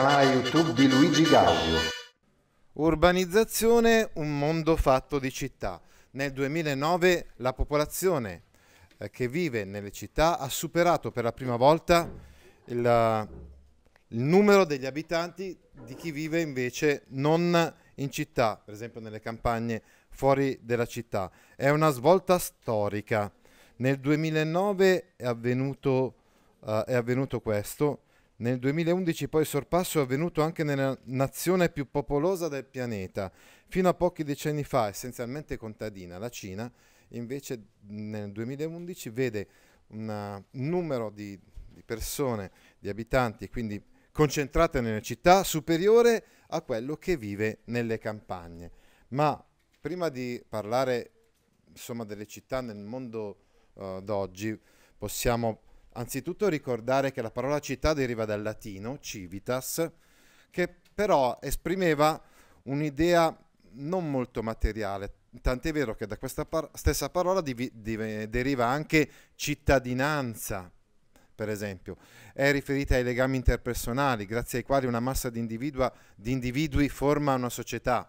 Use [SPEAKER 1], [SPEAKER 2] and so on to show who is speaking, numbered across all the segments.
[SPEAKER 1] canale YouTube di Luigi Gaudio. Urbanizzazione, un mondo fatto di città. Nel 2009 la popolazione eh, che vive nelle città ha superato per la prima volta il, il numero degli abitanti di chi vive invece non in città, per esempio nelle campagne fuori della città. È una svolta storica. Nel 2009 è avvenuto, uh, è avvenuto questo nel 2011 poi il sorpasso è avvenuto anche nella nazione più popolosa del pianeta. Fino a pochi decenni fa, essenzialmente contadina, la Cina invece nel 2011 vede un uh, numero di, di persone, di abitanti, quindi concentrate nelle città, superiore a quello che vive nelle campagne. Ma prima di parlare insomma, delle città nel mondo uh, d'oggi, possiamo Anzitutto ricordare che la parola città deriva dal latino civitas, che però esprimeva un'idea non molto materiale, tant'è vero che da questa par- stessa parola div- div- deriva anche cittadinanza, per esempio, è riferita ai legami interpersonali, grazie ai quali una massa di, individua- di individui forma una società,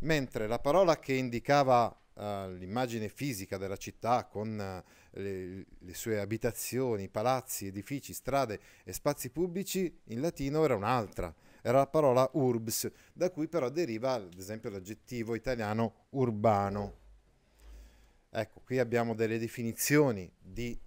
[SPEAKER 1] mentre la parola che indicava uh, l'immagine fisica della città con eh, le, le, sue abitazioni, palazzi, edifici, strade e spazi pubblici in latino era un'altra, era la parola urbs, da cui però deriva ad esempio l'aggettivo italiano urbano. Ecco, qui abbiamo delle definizioni di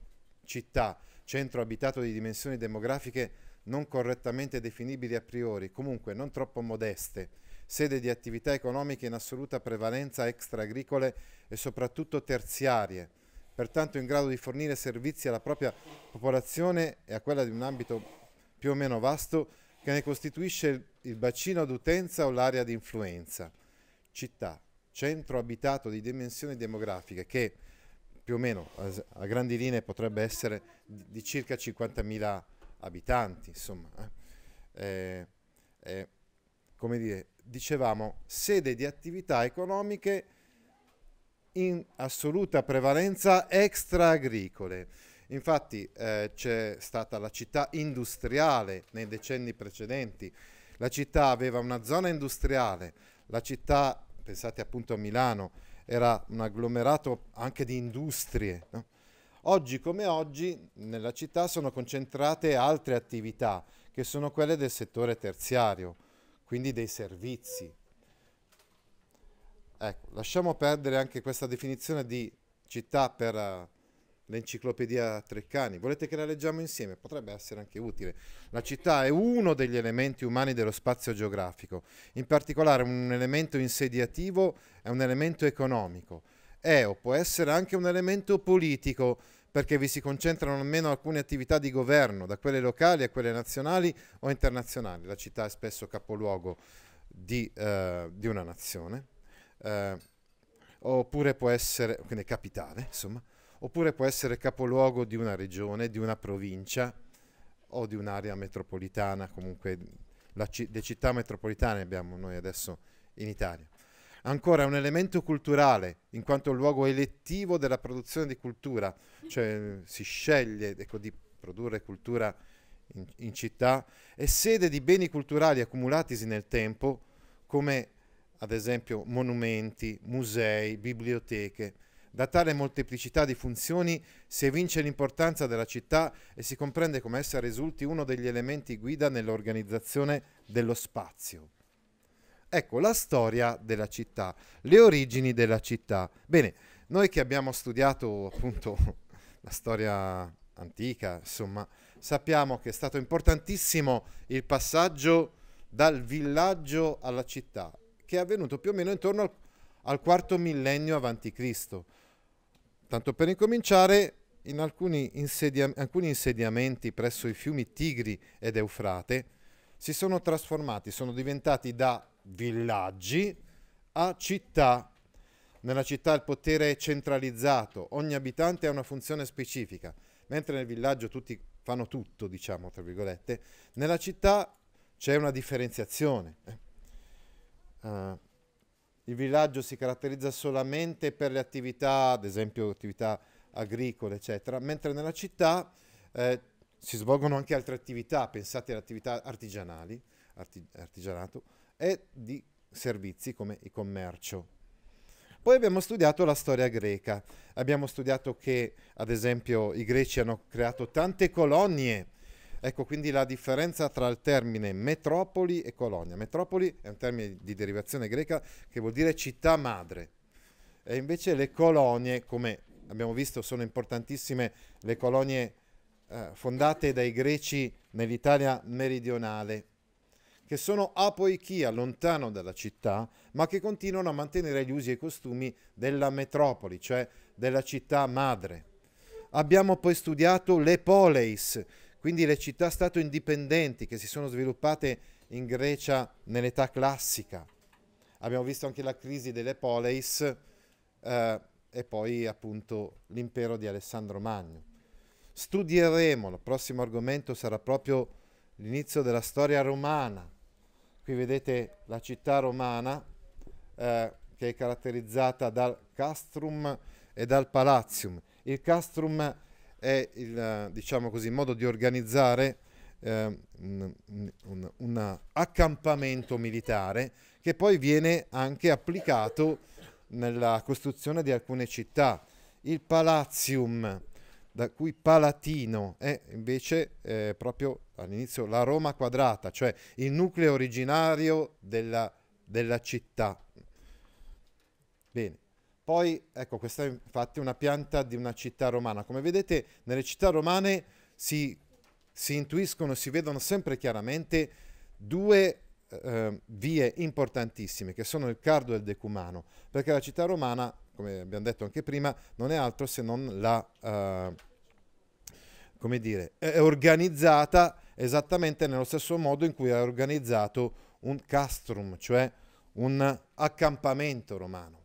[SPEAKER 1] città, centro abitato di dimensioni demografiche non correttamente definibili a priori, comunque non troppo modeste sede di attività economiche in assoluta prevalenza extra-agricole e soprattutto terziarie, pertanto in grado di fornire servizi alla propria popolazione e a quella di un ambito più o meno vasto che ne costituisce il bacino d'utenza o l'area di influenza. Città, centro abitato di dimensioni demografiche che più o meno a grandi linee potrebbe essere di circa 50.000 abitanti, insomma. Eh, eh, eh come dire, dicevamo, sede di attività economiche in assoluta prevalenza extra-agricole. Infatti eh, c'è stata la città industriale nei decenni precedenti, la città aveva una zona industriale, la città, pensate appunto a Milano, era un agglomerato anche di industrie. No? Oggi come oggi nella città sono concentrate altre attività che sono quelle del settore terziario, quindi dei servizi. Ecco, lasciamo perdere anche questa definizione di città per uh, l'enciclopedia Treccani. Volete che la leggiamo insieme? Potrebbe essere anche utile. La città è uno degli elementi umani dello spazio geografico, in particolare un elemento insediativo è un elemento economico, è o può essere anche un elemento politico perché vi si concentrano almeno alcune attività di governo, da quelle locali a quelle nazionali o internazionali. La città è spesso capoluogo di, eh, di una nazione, eh, oppure può essere, quindi capitale, insomma, oppure può essere capoluogo di una regione, di una provincia o di un'area metropolitana, comunque ci- le città metropolitane abbiamo noi adesso in Italia ancora un elemento culturale, in quanto luogo elettivo della produzione di cultura, cioè si sceglie ecco, di produrre cultura in, in, città, è sede di beni culturali accumulatisi nel tempo, come ad esempio monumenti, musei, biblioteche. Da tale molteplicità di funzioni si evince l'importanza della città e si comprende come essa risulti uno degli elementi guida nell'organizzazione dello spazio. Ecco la storia della città, le origini della città. Bene, noi che abbiamo studiato appunto la storia antica, insomma, sappiamo che è stato importantissimo il passaggio dal villaggio alla città, che è avvenuto più o meno intorno al, al quarto millennio avanti Cristo. Tanto per incominciare, in alcuni, insedia alcuni, insediamenti presso i fiumi Tigri ed Eufrate si sono trasformati, sono diventati da villaggi a città. Nella città il potere è centralizzato, ogni abitante ha una funzione specifica, mentre nel villaggio tutti fanno tutto, diciamo, tra virgolette, nella città c'è una differenziazione. Uh, il villaggio si caratterizza solamente per le attività, ad esempio attività agricole, eccetera, mentre nella città eh, si svolgono anche altre attività, pensate alle attività artigianali, arti- artigianato, e di servizi come il commercio. Poi abbiamo studiato la storia greca, abbiamo studiato che ad esempio i greci hanno creato tante colonie, ecco quindi la differenza tra il termine metropoli e colonia. Metropoli è un termine di derivazione greca che vuol dire città madre e invece le colonie, come abbiamo visto sono importantissime le colonie eh, fondate dai greci nell'Italia meridionale che sono apoichia lontano dalla città, ma che continuano a mantenere gli usi e i costumi della metropoli, cioè della città madre. Abbiamo poi studiato le poleis, quindi le città-stato indipendenti che si sono sviluppate in Grecia nell'età classica. Abbiamo visto anche la crisi delle poleis eh, e poi appunto l'impero di Alessandro Magno. Studieremo, il prossimo argomento sarà proprio l'inizio della storia romana, Qui vedete la città romana eh, che è caratterizzata dal castrum e dal palatium. Il castrum è il diciamo così, modo di organizzare eh, un, un, un, accampamento militare che poi viene anche applicato nella costruzione di alcune città. Il palatium da cui Palatino è invece eh, proprio all'inizio la Roma quadrata, cioè il nucleo originario della, della città. Bene. Poi, ecco, questa è infatti una pianta di una città romana. Come vedete, nelle città romane si, si intuiscono, si vedono sempre chiaramente due eh, vie importantissime, che sono il cardo e il decumano, perché la città romana come abbiamo detto anche prima, non è altro se non la, uh, come dire, è organizzata esattamente nello stesso modo in cui è organizzato un castrum, cioè un accampamento romano.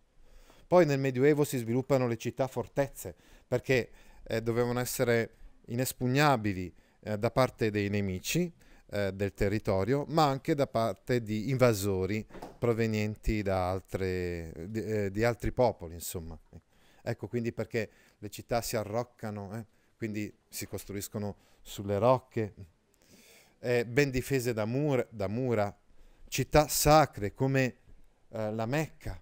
[SPEAKER 1] Poi nel Medioevo si sviluppano le città fortezze, perché eh, dovevano essere inespugnabili eh, da parte dei nemici, eh, del territorio, ma anche da parte di invasori provenienti da altre, di, eh, di altri popoli, insomma. Ecco quindi perché le città si arroccano, eh? quindi si costruiscono sulle rocche, ben difese da, mur da, mura, città sacre come eh, la Mecca,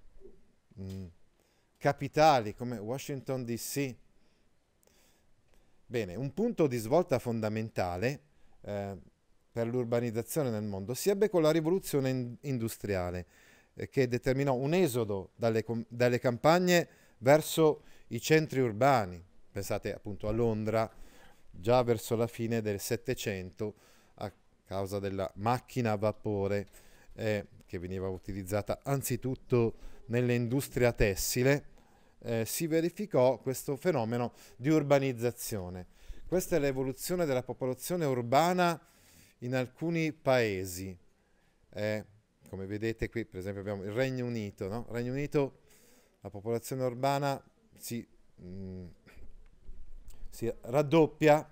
[SPEAKER 1] mm. capitali come Washington DC. Bene, un punto di svolta fondamentale eh, per l'urbanizzazione nel mondo si ebbe con la rivoluzione industriale eh, che determinò un esodo dalle, dalle, campagne verso i centri urbani. Pensate appunto a Londra, già verso la fine del Settecento, a causa della macchina a vapore eh, che veniva utilizzata anzitutto nell'industria tessile, eh, si verificò questo fenomeno di urbanizzazione. Questa è l'evoluzione della popolazione urbana in alcuni paesi, eh, come vedete qui per esempio abbiamo il Regno Unito, no? Regno Unito la popolazione urbana si, mh, mm, si raddoppia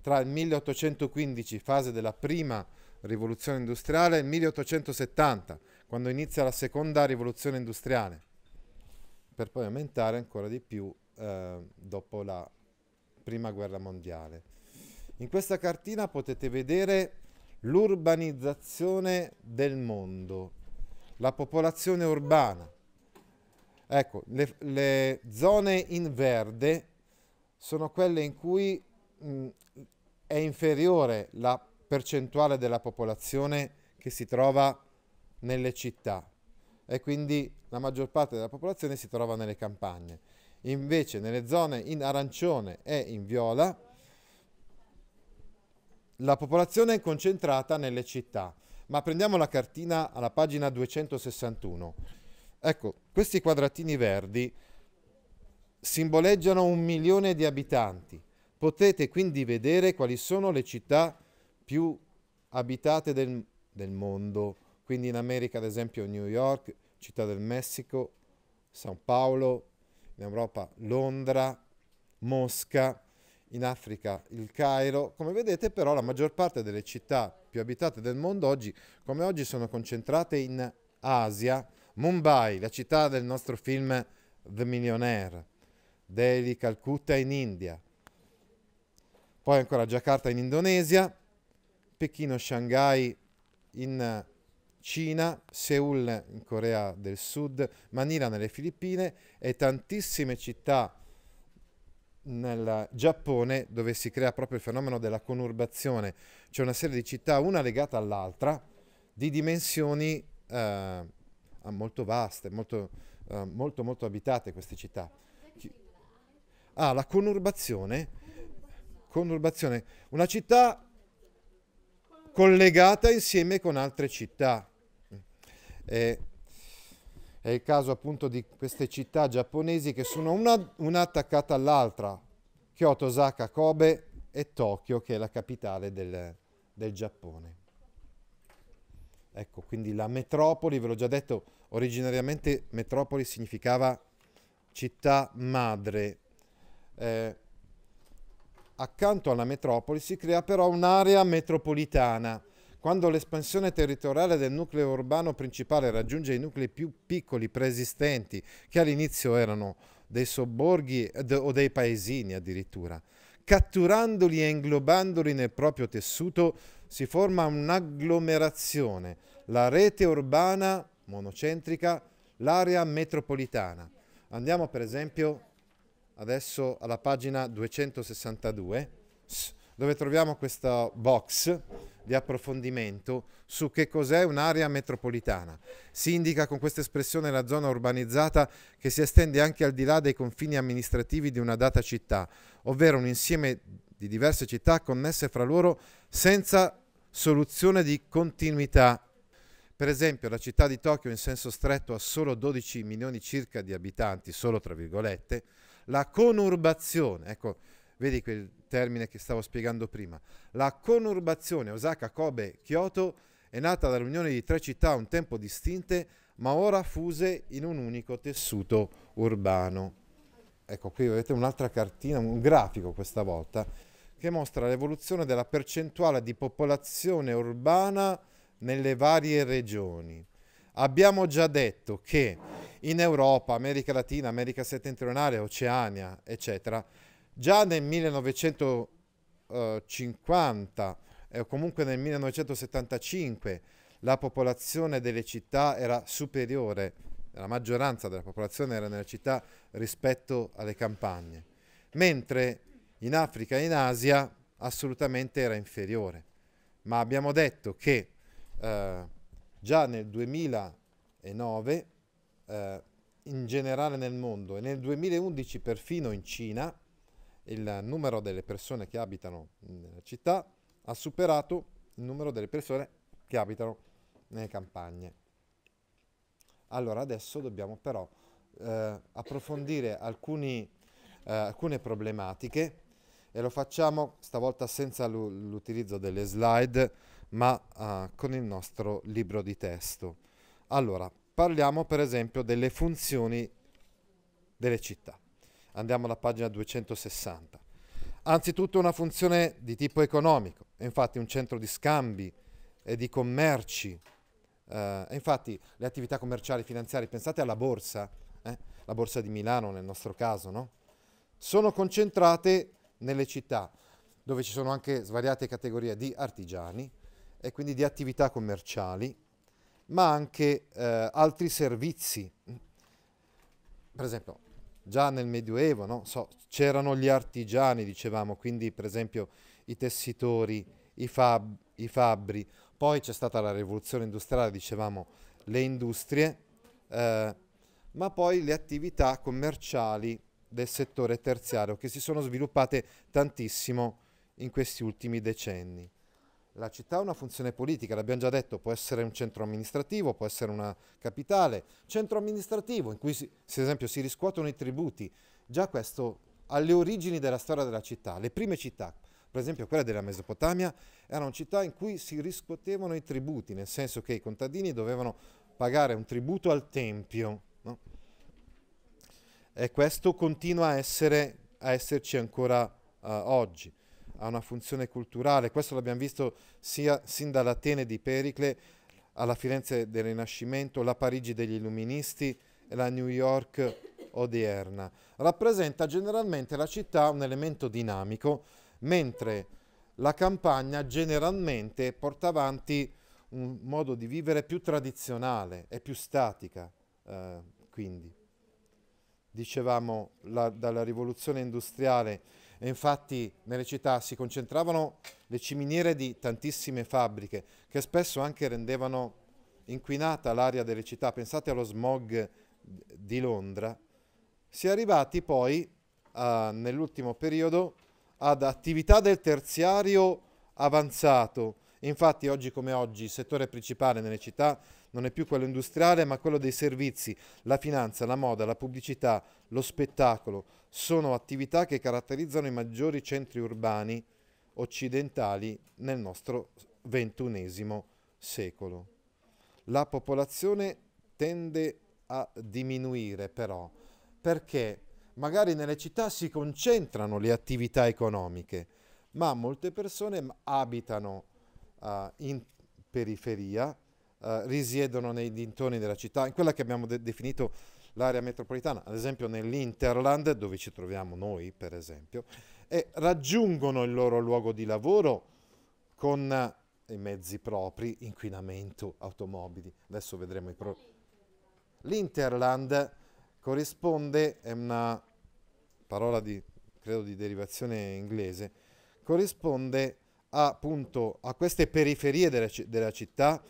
[SPEAKER 1] tra il 1815, fase della prima rivoluzione industriale, e il 1870, quando inizia la seconda rivoluzione industriale, per poi aumentare ancora di più eh, dopo la prima guerra mondiale. In questa cartina potete vedere l'urbanizzazione del mondo, la popolazione urbana. Ecco, le, le zone in verde sono quelle in cui mh, è inferiore la percentuale della popolazione che si trova nelle città e quindi la maggior parte della popolazione si trova nelle campagne. Invece nelle zone in arancione e in viola la popolazione è concentrata nelle città, ma prendiamo la cartina alla pagina 261. Ecco, questi quadratini verdi simboleggiano un milione di abitanti. Potete quindi vedere quali sono le città più abitate del, del mondo. Quindi in America, ad esempio, New York, Città del Messico, San Paolo, in Europa Londra, Mosca, in Africa il Cairo. Come vedete però la maggior parte delle città più abitate del mondo oggi, come oggi, sono concentrate in Asia. Mumbai, la città del nostro film The Millionaire, Delhi, Calcutta in India, poi ancora Jakarta in Indonesia, Pechino, Shanghai in Cina, Seoul in Corea del Sud, Manila nelle Filippine e tantissime città nel Giappone dove si crea proprio il fenomeno della conurbazione, c'è una serie di città, una legata all'altra, di dimensioni eh, ah, molto vaste, molto, eh, molto, molto abitate queste città. Ah, la conurbazione, conurbazione, una città collegata insieme con altre città. Eh, è il caso appunto di queste città giapponesi che sono una, una attaccata all'altra, Kyoto, Osaka, Kobe e Tokyo, che è la capitale del, del Giappone. Ecco, quindi la metropoli, ve l'ho già detto, originariamente metropoli significava città madre. Eh, accanto alla metropoli si crea però un'area metropolitana quando l'espansione territoriale del nucleo urbano principale raggiunge i nuclei più piccoli preesistenti, che all'inizio erano dei sobborghi o dei paesini addirittura, catturandoli e inglobandoli nel proprio tessuto, si forma un'agglomerazione, la rete urbana monocentrica, l'area metropolitana. Andiamo per esempio adesso alla pagina 262 dove troviamo questa box di approfondimento su che cos'è un'area metropolitana. Si indica con questa espressione la zona urbanizzata che si estende anche al di là dei confini amministrativi di una data città, ovvero un insieme di diverse città connesse fra loro senza soluzione di continuità. Per esempio la città di Tokyo in senso stretto ha solo 12 milioni circa di abitanti, solo tra virgolette, la conurbazione, ecco Vedi quel termine che stavo spiegando prima. La conurbazione Osaka-Kobe-Kyoto è nata dall'unione di tre città un tempo distinte, ma ora fuse in un unico tessuto urbano. Ecco, qui avete un'altra cartina, un grafico questa volta, che mostra l'evoluzione della percentuale di popolazione urbana nelle varie regioni. Abbiamo già detto che in Europa, America Latina, America settentrionale, Oceania, eccetera, Già nel 1950 eh, eh, o comunque nel 1975 la popolazione delle città era superiore, la maggioranza della popolazione era nelle città rispetto alle campagne, mentre in Africa e in Asia assolutamente era inferiore. Ma abbiamo detto che eh, già nel 2009, eh, in generale nel mondo, e nel 2011 perfino in Cina, il numero delle persone che abitano nella città ha superato il numero delle persone che abitano nelle campagne. Allora adesso dobbiamo però eh, approfondire alcuni, eh, alcune problematiche e lo facciamo stavolta senza l'utilizzo delle slide ma eh, con il nostro libro di testo. Allora, parliamo per esempio delle funzioni delle città. Andiamo alla pagina 260. Anzitutto una funzione di tipo economico, è infatti un centro di scambi e di commerci. Eh, infatti le attività commerciali e finanziarie, pensate alla borsa, eh? la borsa di Milano nel nostro caso, no? sono concentrate nelle città dove ci sono anche svariate categorie di artigiani e quindi di attività commerciali, ma anche eh, altri servizi. Per esempio, già nel Medioevo, no? so, c'erano gli artigiani, dicevamo, quindi per esempio i tessitori, i, fab, i, fabbri, poi c'è stata la rivoluzione industriale, dicevamo, le industrie, eh, ma poi le attività commerciali del settore terziario che si sono sviluppate tantissimo in questi ultimi decenni. La città ha una funzione politica, l'abbiamo già detto, può essere un centro amministrativo, può essere una capitale, centro amministrativo in cui si, ad esempio si riscuotono i tributi, già questo alle origini della storia della città, le prime città, per esempio quella della Mesopotamia, erano città in cui si riscuotevano i tributi, nel senso che i contadini dovevano pagare un tributo al Tempio. No? E questo continua a, essere, a esserci ancora uh, oggi ha una funzione culturale, questo l'abbiamo visto sia, sin dall'Atene di Pericle alla Firenze del Rinascimento, la Parigi degli Illuministi e la New York odierna. Rappresenta generalmente la città un elemento dinamico, mentre la campagna generalmente porta avanti un modo di vivere più tradizionale, e più statica, eh, quindi. Dicevamo la, dalla rivoluzione industriale e infatti nelle città si concentravano le ciminiere di tantissime fabbriche che spesso anche rendevano inquinata l'aria delle città, pensate allo smog di Londra, si è arrivati poi a, nell'ultimo periodo ad attività del terziario avanzato. Infatti oggi come oggi il settore principale nelle città non è più quello industriale, ma quello dei servizi, la finanza, la moda, la pubblicità, lo spettacolo. Sono attività che caratterizzano i maggiori centri urbani occidentali nel nostro ventunesimo secolo. La popolazione tende a diminuire però, perché magari nelle città si concentrano le attività economiche, ma molte persone abitano uh, in periferia, eh, risiedono nei dintorni della città, in quella che abbiamo de- definito l'area metropolitana, ad esempio nell'Interland, dove ci troviamo noi, per esempio, e raggiungono il loro luogo di lavoro con i mezzi propri, inquinamento, automobili. Adesso vedremo i pro. L'Interland corrisponde, è una parola di, credo di derivazione inglese, corrisponde a, appunto a queste periferie della, della città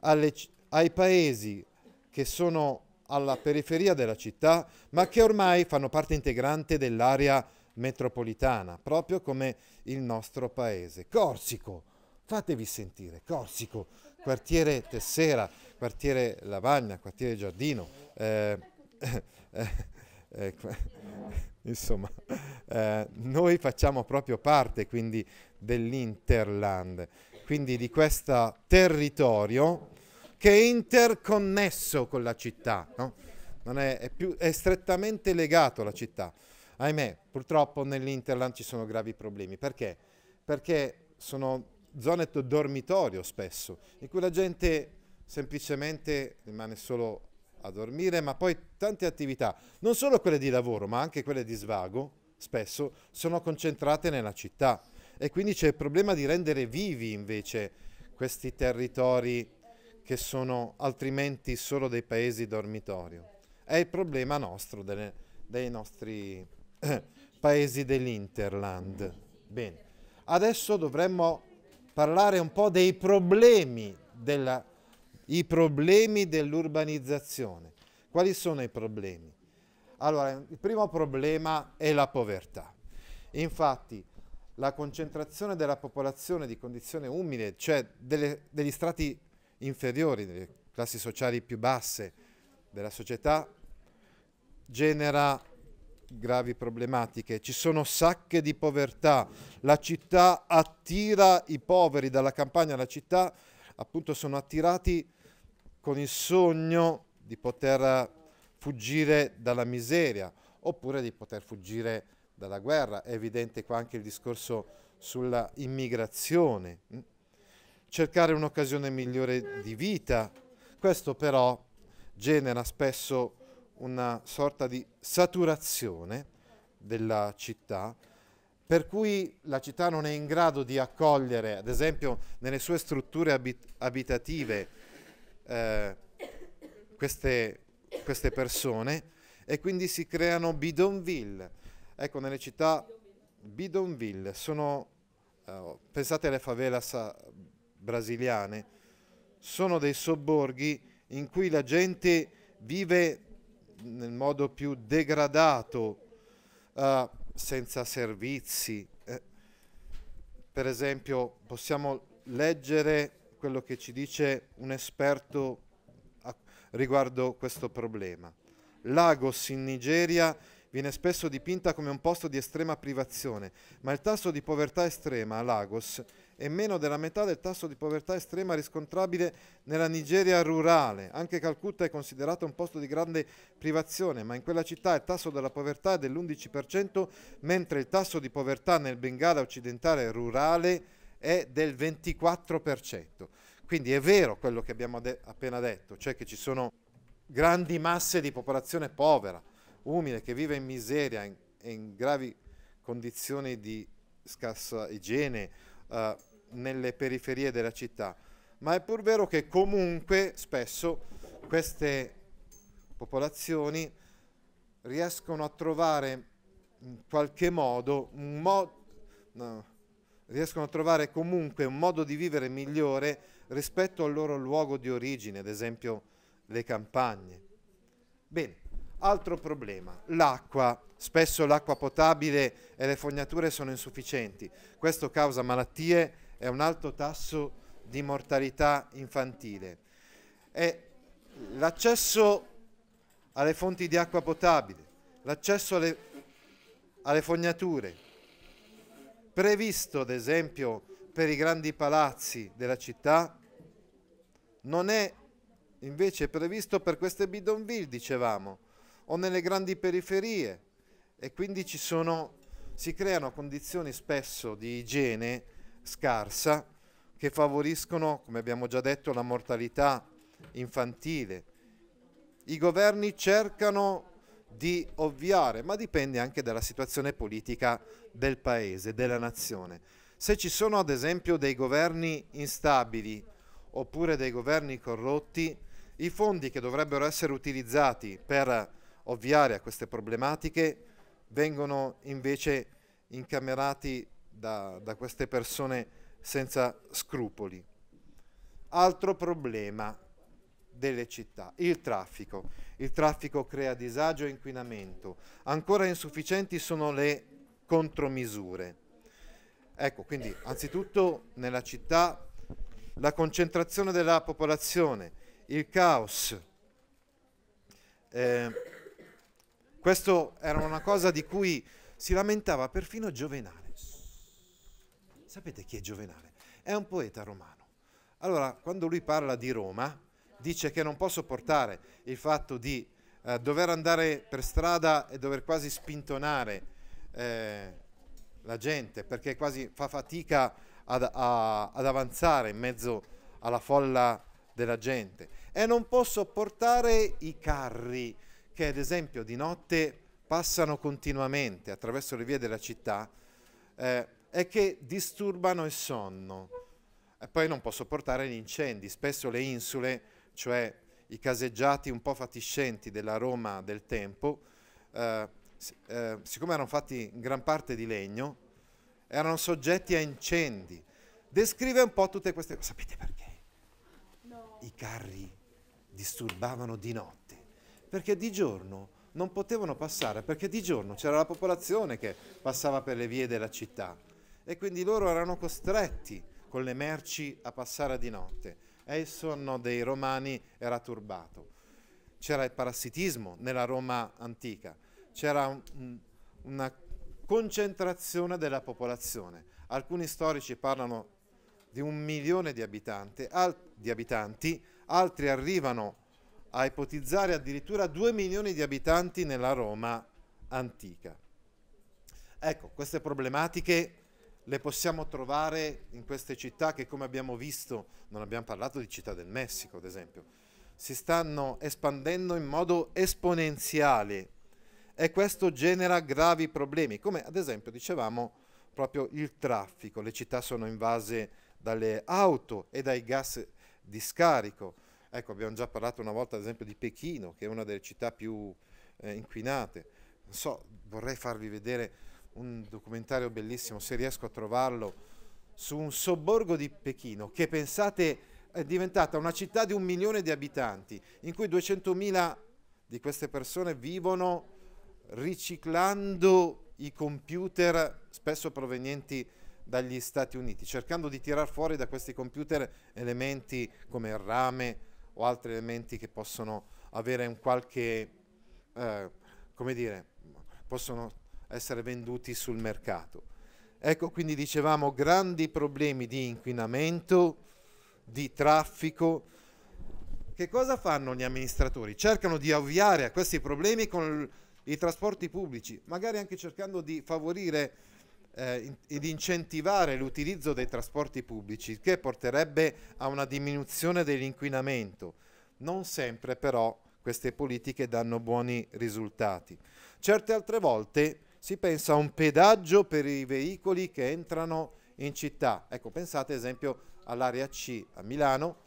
[SPEAKER 1] alle, ai paesi che sono alla periferia della città, ma che ormai fanno parte integrante dell'area metropolitana, proprio come il nostro paese. Corsico, fatevi sentire, Corsico, quartiere Tessera, quartiere Lavagna, quartiere Giardino, eh, eh, eh, insomma, eh, noi facciamo proprio parte quindi dell'Interland quindi di questo territorio, che è interconnesso con la città, no? è, è, più, è strettamente legato alla città. Ahimè, purtroppo nell'Interland ci sono gravi problemi. Perché? Perché sono zone dormitorio spesso, in cui la gente semplicemente rimane solo a dormire, ma poi tante attività, non solo quelle di lavoro, ma anche quelle di svago, spesso sono concentrate nella città. E quindi c'è il problema di rendere vivi invece questi territori che sono altrimenti solo dei paesi dormitorio. È il problema nostro, delle, dei nostri eh, paesi dell'Interland. Bene, adesso dovremmo parlare un po' dei problemi, della, problemi dell'urbanizzazione. Quali sono i problemi? Allora, il primo problema è la povertà. Infatti, la concentrazione della popolazione di condizione umile, cioè delle, degli strati inferiori, delle classi sociali più basse della società, genera gravi problematiche. Ci sono sacche di povertà, la città attira i poveri dalla campagna alla città, appunto sono attirati con il sogno di poter fuggire dalla miseria oppure di poter fuggire dalla guerra, è evidente qua anche il discorso sulla immigrazione, hm? cercare un'occasione migliore di vita, questo però genera spesso una sorta di saturazione della città, per cui la città non è in grado di accogliere, ad esempio, nelle sue strutture abit abitative eh, queste, queste persone e quindi si creano bidonville, Ecco, nelle città Bidonville sono, eh, pensate alle favelas eh, brasiliane, sono dei sobborghi in cui la gente vive nel modo più degradato, eh, senza servizi. Eh, per esempio, possiamo leggere quello che ci dice un esperto riguardo questo problema. Lagos in Nigeria viene spesso dipinta come un posto di estrema privazione, ma il tasso di povertà estrema a Lagos è meno della metà del tasso di povertà estrema riscontrabile nella Nigeria rurale. Anche Calcutta è considerato un posto di grande privazione, ma in quella città il tasso della povertà è dell'11%, mentre il tasso di povertà nel Bengala occidentale rurale è del 24%. Quindi è vero quello che abbiamo de- appena detto, cioè che ci sono grandi masse di popolazione povera, umile, che vive in miseria e in, in, gravi condizioni di scarsa igiene uh, nelle periferie della città. Ma è pur vero che comunque spesso queste popolazioni riescono a trovare in qualche modo un modo... No, riescono a trovare comunque un modo di vivere migliore rispetto al loro luogo di origine, ad esempio le campagne. Bene, Altro problema, l'acqua. Spesso l'acqua potabile e le fognature sono insufficienti. Questo causa malattie e un alto tasso di mortalità infantile. E l'accesso alle fonti di acqua potabile, l'accesso alle, alle fognature, previsto ad esempio per i grandi palazzi della città, non è invece previsto per queste bidonville, dicevamo o nelle grandi periferie e quindi sono, si creano condizioni spesso di igiene scarsa che favoriscono, come abbiamo già detto, la mortalità infantile. I governi cercano di ovviare, ma dipende anche dalla situazione politica del paese, della nazione. Se ci sono ad esempio dei governi instabili oppure dei governi corrotti, i fondi che dovrebbero essere utilizzati per ovviare a queste problematiche vengono invece incamerati da, da queste persone senza scrupoli. Altro problema delle città, il traffico. Il traffico crea disagio e inquinamento. Ancora insufficienti sono le contromisure. Ecco, quindi anzitutto nella città la concentrazione della popolazione, il caos, eh, questo era una cosa di cui si lamentava perfino Giovenale. Sapete chi è Giovenale? È un poeta romano. Allora, quando lui parla di Roma, dice che non può sopportare il fatto di eh, dover andare per strada e dover quasi spintonare eh, la gente, perché quasi fa fatica ad, a, ad avanzare in mezzo alla folla della gente. E non può sopportare i carri che ad esempio di notte passano continuamente attraverso le vie della città eh, e che disturbano il sonno. E poi non può sopportare gli incendi, spesso le insule, cioè i caseggiati un po' fatiscenti della Roma del tempo, eh, eh, siccome erano fatti in gran parte di legno, erano soggetti a incendi. Descrive un po' tutte queste cose. Sapete perché? No. I carri disturbavano di notte perché di giorno non potevano passare, perché di giorno c'era la popolazione che passava per le vie della città e quindi loro erano costretti con le merci a passare di notte e il sonno dei romani era turbato. C'era il parassitismo nella Roma antica, c'era un, una concentrazione della popolazione. Alcuni storici parlano di un milione di abitanti, al, di abitanti altri arrivano a ipotizzare addirittura 2 milioni di abitanti nella Roma antica. Ecco, queste problematiche le possiamo trovare in queste città che come abbiamo visto, non abbiamo parlato di città del Messico ad esempio, si stanno espandendo in modo esponenziale e questo genera gravi problemi, come ad esempio dicevamo proprio il traffico, le città sono invase dalle auto e dai gas di scarico, Ecco, abbiamo già parlato una volta ad esempio di Pechino, che è una delle città più eh, inquinate. Non so, vorrei farvi vedere un documentario bellissimo, se riesco a trovarlo, su un sobborgo di Pechino, che pensate è diventata una città di un milione di abitanti, in cui 200.000 di queste persone vivono riciclando i computer spesso provenienti dagli Stati Uniti, cercando di tirar fuori da questi computer elementi come il rame, o altri elementi che possono avere un qualche, eh, come dire, possono essere venduti sul mercato. Ecco quindi dicevamo grandi problemi di inquinamento, di traffico. Che cosa fanno gli amministratori? Cercano di avviare a questi problemi con i trasporti pubblici, magari anche cercando di favorire eh, ed incentivare l'utilizzo dei trasporti pubblici, il che porterebbe a una diminuzione dell'inquinamento. Non sempre però queste politiche danno buoni risultati. Certe altre volte si pensa a un pedaggio per i veicoli che entrano in città. Ecco, pensate ad esempio all'area C a Milano,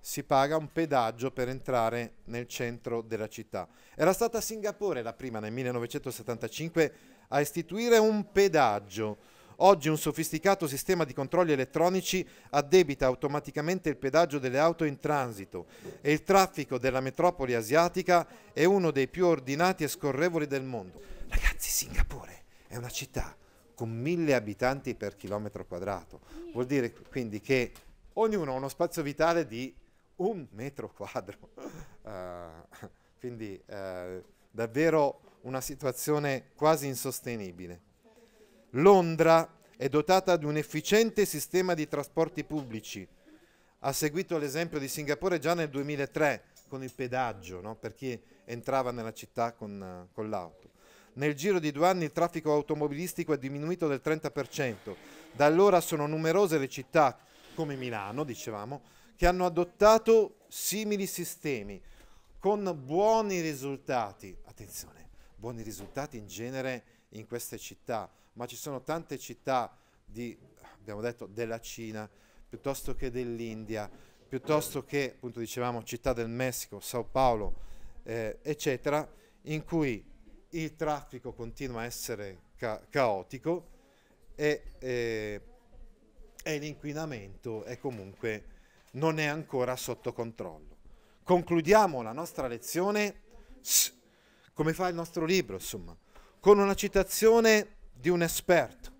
[SPEAKER 1] si paga un pedaggio per entrare nel centro della città. Era stata Singapore la prima nel 1975 a istituire un pedaggio. Oggi un sofisticato sistema di controlli elettronici addebita automaticamente il pedaggio delle auto in transito e il traffico della metropoli asiatica è uno dei più ordinati e scorrevoli del mondo. Ragazzi, Singapore è una città con mille abitanti per chilometro quadrato. Vuol dire quindi che ognuno ha uno spazio vitale di un metro quadro. Uh, quindi uh, davvero una situazione quasi insostenibile. Londra è dotata di un efficiente sistema di trasporti pubblici. Ha seguito l'esempio di Singapore già nel 2003 con il pedaggio no? per chi entrava nella città con, con l'auto. Nel giro di due anni il traffico automobilistico è diminuito del 30%. Da allora sono numerose le città, come Milano, dicevamo, che hanno adottato simili sistemi con buoni risultati. Attenzione, buoni risultati in genere in queste città, ma ci sono tante città di, abbiamo detto, della Cina, piuttosto che dell'India, piuttosto che, appunto dicevamo, città del Messico, Sao Paolo, eh, eccetera, in cui il traffico continua a essere ca- caotico e, eh, e l'inquinamento è comunque non è ancora sotto controllo. Concludiamo la nostra lezione come fa il nostro libro, insomma, con una citazione di un esperto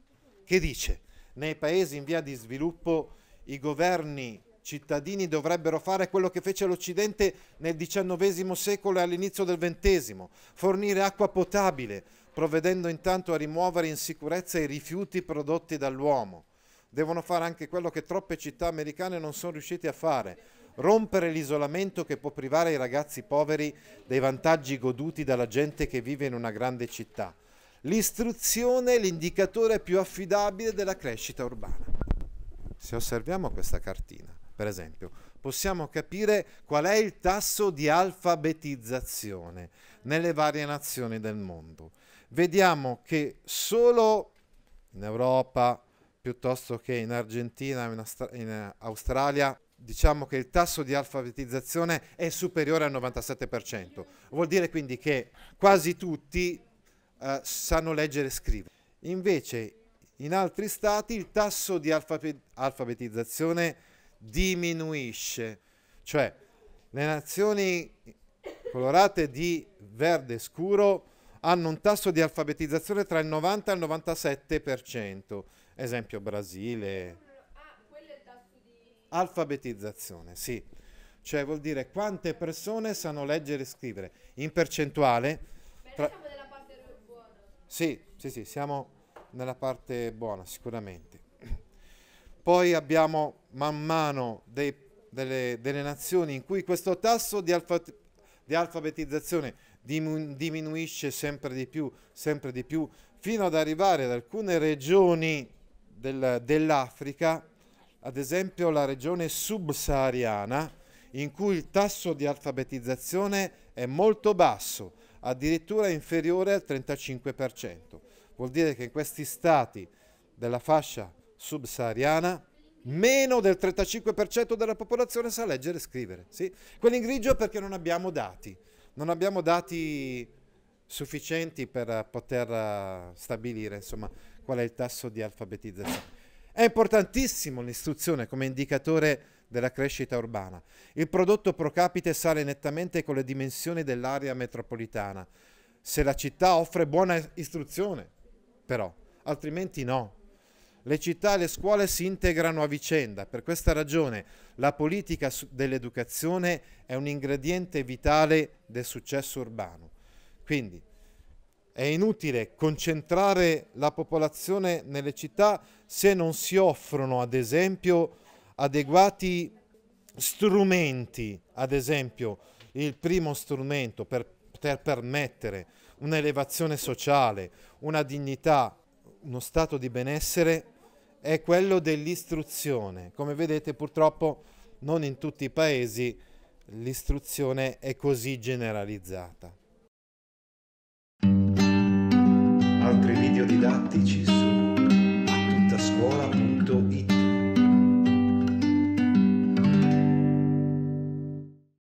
[SPEAKER 1] che dice, nei paesi in via di sviluppo i governi cittadini dovrebbero fare quello che fece l'Occidente nel XIX secolo e all'inizio del XX, fornire acqua potabile, provvedendo intanto a rimuovere in sicurezza i rifiuti prodotti dall'uomo. Devono fare anche quello che troppe città americane non sono riuscite a fare, rompere l'isolamento che può privare i ragazzi poveri dei vantaggi goduti dalla gente che vive in una grande città. L'istruzione è l'indicatore più affidabile della crescita urbana. Se osserviamo questa cartina, per esempio, possiamo capire qual è il tasso di alfabetizzazione nelle varie nazioni del mondo. Vediamo che solo in Europa, piuttosto che in Argentina, in, Austra- in Australia, diciamo che il tasso di alfabetizzazione è superiore al 97%. Vuol dire quindi che quasi tutti eh, sanno leggere e scrivere. Invece in altri stati il tasso di alfabetizzazione diminuisce, cioè le nazioni colorate di verde scuro hanno un tasso di alfabetizzazione tra il 90 e il 97%, esempio Brasile, Alfabetizzazione, sì. Cioè vuol dire quante persone sanno leggere e scrivere. In percentuale... Tra... Siamo nella parte buona. Sì, sì, sì, siamo nella parte buona sicuramente. Poi abbiamo man mano dei, delle, delle, nazioni in cui questo tasso di, alfa, di alfabetizzazione diminuisce sempre di più, sempre di più, fino ad arrivare ad alcune regioni del, dell'Africa ad esempio la regione subsahariana, in cui il tasso di alfabetizzazione è molto basso, addirittura inferiore al 35%. Vuol dire che in questi stati della fascia subsahariana meno del 35% della popolazione sa leggere e scrivere. Sì? Quelli in grigio perché non abbiamo dati, non abbiamo dati sufficienti per poter eh, stabilire insomma, qual è il tasso di alfabetizzazione. È importantissimo l'istruzione come indicatore della crescita urbana. Il prodotto pro capite sale nettamente con le dimensioni dell'area metropolitana, se la città offre buona istruzione, però, altrimenti no. Le città e le scuole si integrano a vicenda, per questa ragione la politica dell'educazione è un ingrediente vitale del successo urbano. Quindi, è inutile concentrare la popolazione nelle città se non si offrono, ad esempio, adeguati strumenti, ad esempio il primo strumento per poter permettere un'elevazione sociale, una dignità, uno stato di benessere è quello dell'istruzione. Come vedete purtroppo non in tutti i paesi l'istruzione è così generalizzata. video didattici su appuntascuola.it